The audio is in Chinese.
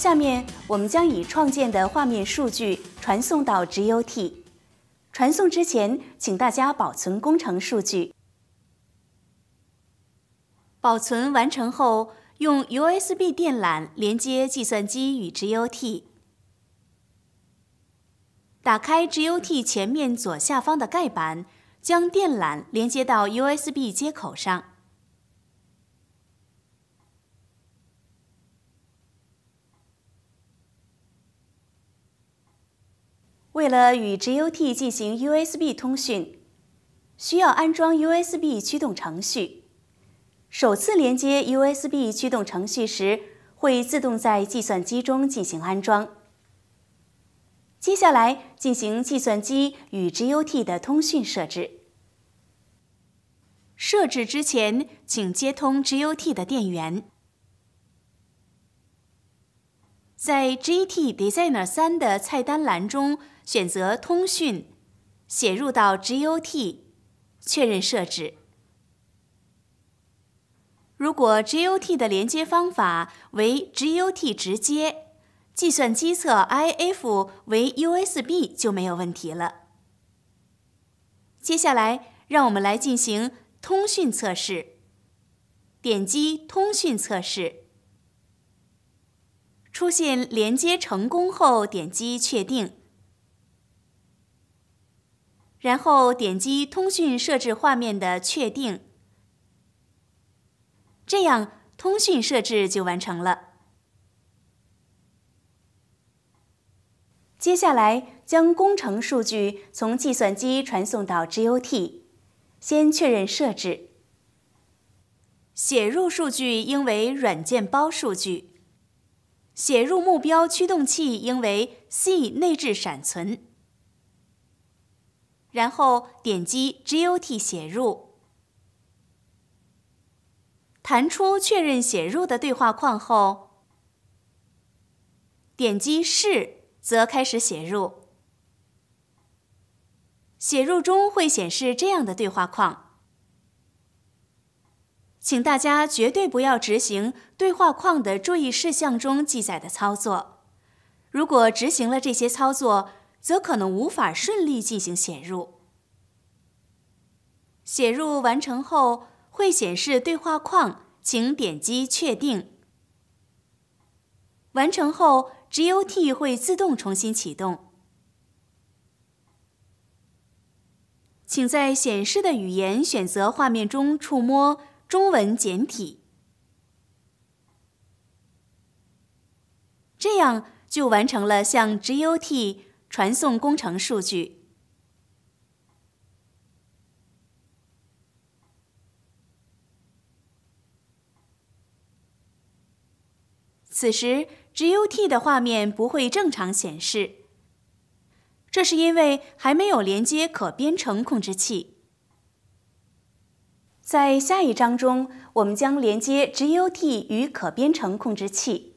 下面我们将已创建的画面数据传送到 GOT。传送之前，请大家保存工程数据。保存完成后，用 USB 电缆连接计算机与 GOT。打开 GOT 前面左下方的盖板，将电缆连接到 USB 接口上。为了与 GOT 进行 USB 通讯，需要安装 USB 驱动程序。首次连接 USB 驱动程序时，会自动在计算机中进行安装。接下来进行计算机与 g u t 的通讯设置。设置之前，请接通 g u t 的电源。在 G T Designer 三的菜单栏中，选择通讯，写入到 G O T，确认设置。如果 G O T 的连接方法为 G O T 直接，计算机侧 I F 为 U S B 就没有问题了。接下来，让我们来进行通讯测试，点击通讯测试。出现连接成功后，点击确定，然后点击通讯设置画面的确定，这样通讯设置就完成了。接下来将工程数据从计算机传送到 GOT，先确认设置，写入数据应为软件包数据。写入目标驱动器应为 C 内置闪存，然后点击 GOT 写入，弹出确认写入的对话框后，点击是，则开始写入。写入中会显示这样的对话框。请大家绝对不要执行对话框的注意事项中记载的操作。如果执行了这些操作，则可能无法顺利进行写入。写入完成后，会显示对话框，请点击确定。完成后，GOT 会自动重新启动。请在显示的语言选择画面中触摸。中文简体。这样就完成了向 GOT 传送工程数据。此时 g u t 的画面不会正常显示，这是因为还没有连接可编程控制器。在下一章中，我们将连接 g u t 与可编程控制器。